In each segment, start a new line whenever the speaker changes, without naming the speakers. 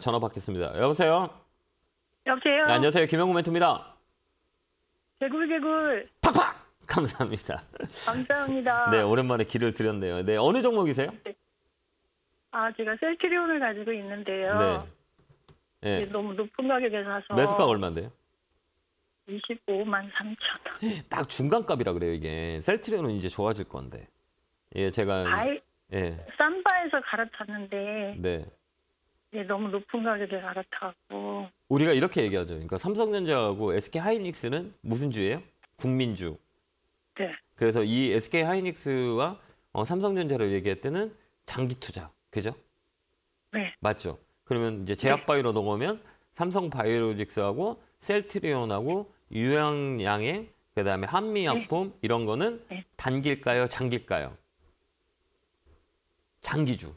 전화 받겠습니다. 여보세요?
여보세요? 네, 안녕하세요.
김영구 멘트입니다
개굴개굴. 팍팍!
감사합니다.
감사합니다. 네,
오랜만에 길을 들였네요. 네, 어느 종목이세요?
네. 아, 제가 셀트리온을 가지고 있는데요. 네. 네. 네 너무 높은 가격에 사서. 매수가 얼마인데요? 25만 3천
원. 예, 딱 중간값이라 그래요, 이게. 셀트리온은 이제 좋아질 건데. 예, 제가. 아이, 예.
쌈바에서 갈아탔는데. 네. 예, 너무 높은 가격에 갈아타고.
우리가 이렇게 얘기하죠. 그러니까 삼성전자하고 SK 하이닉스는 무슨 주예요? 국민주. 네. 그래서 이 SK 하이닉스와 어, 삼성전자를 얘기할 때는 장기 투자, 그죠? 네. 맞죠. 그러면 이제 네. 제약바이로 넘어오면 삼성바이오로직스하고 셀트리온하고 유양양행 그다음에 한미약품 네. 이런 거는 네. 단기일까요, 장기일까요? 장기주.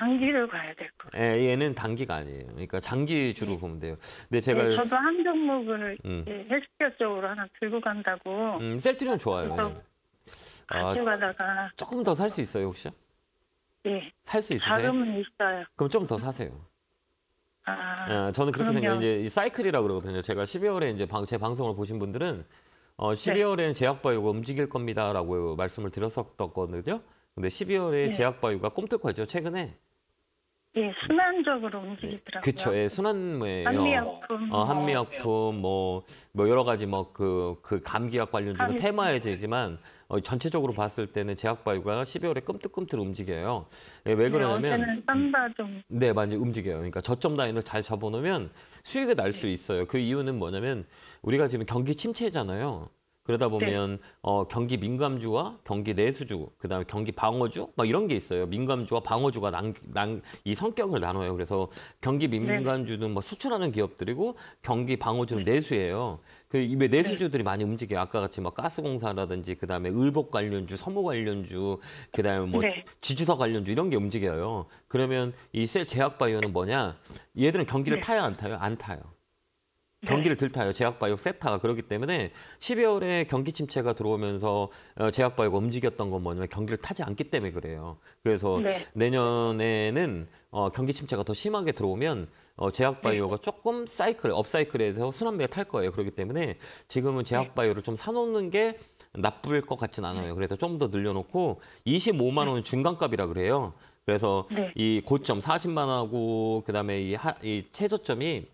장기를 가야 될
거예요. 예, 얘는 단기가 아니에요. 그러니까 장기 주로 네. 보면 돼요. 근데 네, 제가 네, 저도
한 종목을 음. 예, 헬스케어 쪽으로 하나 들고 간다고
음, 셀트리온 좋아요. 가져가다가
예. 아, 조금 더
살 수 있어요, 혹시?
예, 네. 살수 있으세요? 자금은 있어요.
그럼 좀 더 사세요.
아,
예, 저는 그렇게 생각해요. 이제 사이클이라고 그러거든요. 제가 12월에 이제 방, 제 방송을 보신 분들은 어, 12월에는 제약바이오가 움직일 겁니다라고 말씀을 드렸었거든요. 근데 12월에 제약바이오가 꼼틀거죠, 최근에.
예, 순환적으로 움직이더라고요. 그쵸,
예, 순환무요 한미약품,
어, 한미약품,
뭐. 뭐, 뭐 여러 가지 뭐그그 감기약 관련된 감테마에제지만 어, 전체적으로 봤을 때는 제약발위가 12월에 끔틀끔틀 움직여요. 예, 왜 네, 그러냐면
쌈바종.
네, 많이 움직여요. 그러니까 저점 라인을 잘 잡아놓으면 수익이 날수 네. 있어요. 그 이유는 뭐냐면 우리가 지금 경기 침체잖아요. 그러다 네. 보면 네. 어, 경기 민감주와 경기 내수주, 그다음에 경기 방어주 막 이런 게 있어요. 민감주와 방어주가 난이 성격을 나눠요. 그래서 경기 네. 민감주는 네. 뭐 수출하는 기업들이고 경기 방어주는 그 네. 내수예요. 그왜 내수주들이 많이 움직여요. 아까 같이 막 뭐 가스공사라든지 그다음에 의복 관련주, 섬유 관련주, 그다음에 뭐 네. 지주사 관련주 이런 게 움직여요. 그러면 이 셀 제약 바이오는 뭐냐? 얘들은 경기를 네. 타요, 안 타요? 안 타요. 네. 경기를 들타요. 제약바이오 세타가 그렇기 때문에 12월에 경기 침체가 들어오면서 어, 제약바이오가 움직였던 건 뭐냐면 경기를 타지 않기 때문에 그래요. 그래서 네. 내년에는 어, 경기 침체가 더 심하게 들어오면 어, 제약바이오가 네. 조금 사이클, 업사이클에서 순환매가 탈 거예요. 그렇기 때문에 지금은 네. 제약바이오를 좀 사놓는 게 나쁠 것 같진 않아요. 그래서 좀 더 늘려놓고 25만 원 중간값이라 그래요. 그래서 네. 이 고점 40만 원하고 그다음에 이, 하, 이 최저점이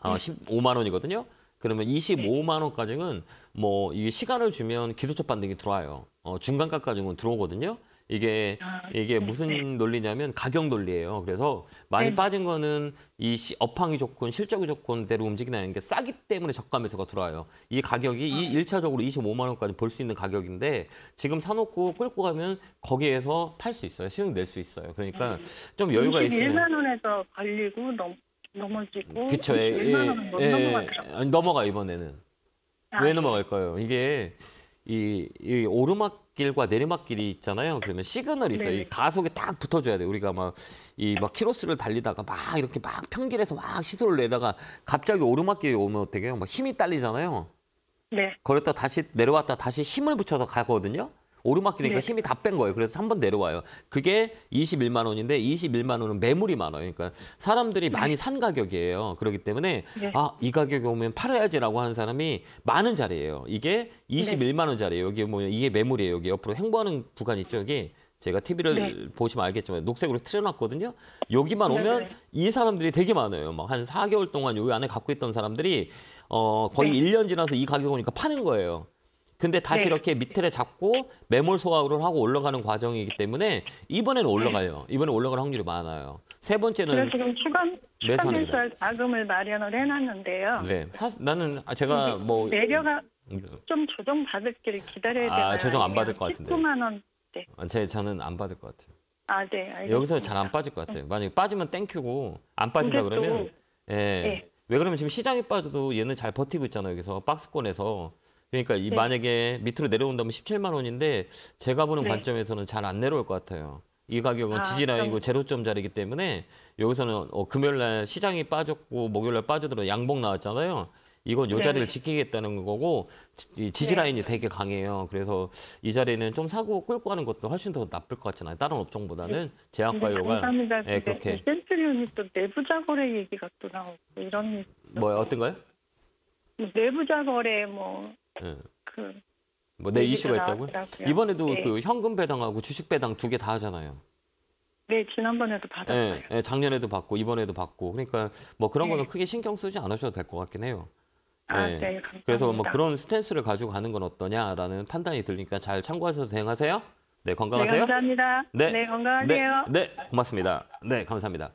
아, 어, 15만 원이거든요. 그러면 25만 원까지는 뭐 이게 시간을 주면 기술적 반등이 들어와요. 어, 중간가까지는 들어오거든요. 이게 이게 무슨 네. 논리냐면 가격 논리예요. 그래서 많이 네. 빠진 거는 이 업황이 좋건 실적이 좋건대로 움직이는 게 싸기 때문에 저가 매수가 들어와요. 이 가격이 이 1차적으로 아. 25만 원까지 볼 수 있는 가격인데 지금 사놓고 끌고 가면 거기에서 팔 수 있어요. 수익 낼 수 있어요. 그러니까 네. 좀 여유가 있으면 1만
원에서 걸리고 넘 넘어지고 그쵸 예, 예, 뭐 예,
아니, 넘어가 이번에는 아, 왜 예. 넘어갈까요? 이게 이, 이 오르막길과 내리막길이 있잖아요. 그러면 시그널이 있어요. 네이 가속에 딱 붙어줘야 돼요. 우리가 막 이막 막 키로수를 달리다가 막 이렇게 막 평길에서 막 시소를 내다가 갑자기 오르막길이 오면 어떻게 해요? 막 힘이 딸리잖아요. 네. 걸었다 다시 내려왔다 다시 힘을 붙여서 가거든요. 오르막길이니까 네. 힘이 다 뺀 거예요. 그래서 한 번 내려와요. 그게 21만 원인데 21만 원은 매물이 많아요. 그러니까 사람들이 네. 많이 산 가격이에요. 그렇기 때문에 네. 아, 이 가격에 오면 팔아야지라고 하는 사람이 많은 자리예요. 이게 21만 원자리예요 여기 뭐 이게 매물이에요. 여기 옆으로 행보하는 구간 있죠. 여기 제가 TV를 네. 보시면 알겠지만 녹색으로 틀어놨거든요. 여기만 네, 오면 네, 네. 이 사람들이 되게 많아요. 막한 사개월 동안 여기 안에 갖고 있던 사람들이 어 거의 네. 일년 지나서 이 가격 오니까 파는 거예요. 근데 다시 네. 이렇게 밑에를 잡고 매몰 소각을 하고 올라가는 과정이기 때문에 이번에는 올라가요. 네. 이번에 올라갈 확률이 많아요. 세 번째는 그래서 지금 추가매수할
자금을 마련을 해놨는데요.
네, 하, 나는 제가 뭐 내려가 음.
좀 조정 받을 길을 기다려야 되요 아, 조정 안 받을 것 같은데. 19만 원. 네.
아, 제 저는 안 받을 것 같아요.
아, 네. 알겠습니다. 여기서 잘
안 빠질 것 같아요. 음. 만약에 빠지면 땡큐고 안 빠진다 그러면 예. 네. 왜 그러면 지금 시장이 빠져도 얘는 잘 버티고 있잖아요. 여기서 박스권에서 그러니까 이 네. 만약에 밑으로 내려온다면 17만 원인데 제가 보는 네. 관점에서는 잘 안 내려올 것 같아요. 이 가격은 아, 지지라이고 그럼... 제로점 자리이기 때문에 여기서는 어, 금요일 날 시장이 빠졌고 목요일 날 빠져들어 양봉 나왔잖아요. 이건 요 네. 자리를 네. 지키겠다는 거고 지, 지지라인이 네. 되게 강해요. 그래서 이 자리는 좀 사고 끌고 가는 것도 훨씬 더 나쁠 것 같잖아요. 다른 업종보다는 네. 제약바이오가 네, 감사합니다. 네, 그렇게
센트리온이 또 내부자 거래 얘기가 또 나오고 이런
뭐요 어떤 거요?
내부자 거래 뭐
네. 예. 그 뭐 내 이슈가 있다고요? 나왔더라고요. 이번에도 네. 그 현금 배당하고 주식 배당 두 개 다 하잖아요.
네, 지난번에도 받았어요. 네,
네, 작년에도 받고 이번에도 받고 그러니까 뭐 그런 네. 거는 크게 신경 쓰지 않으셔도 될 것 같긴 해요. 아, 네, 그래서 뭐 그런 스탠스를 가지고 가는 건 어떠냐라는 판단이 들리니까 잘 참고하셔서 대응하세요. 네, 건강하세요. 네,
감사합니다. 네, 네 건강하세요.
네, 네, 고맙습니다. 네, 감사합니다.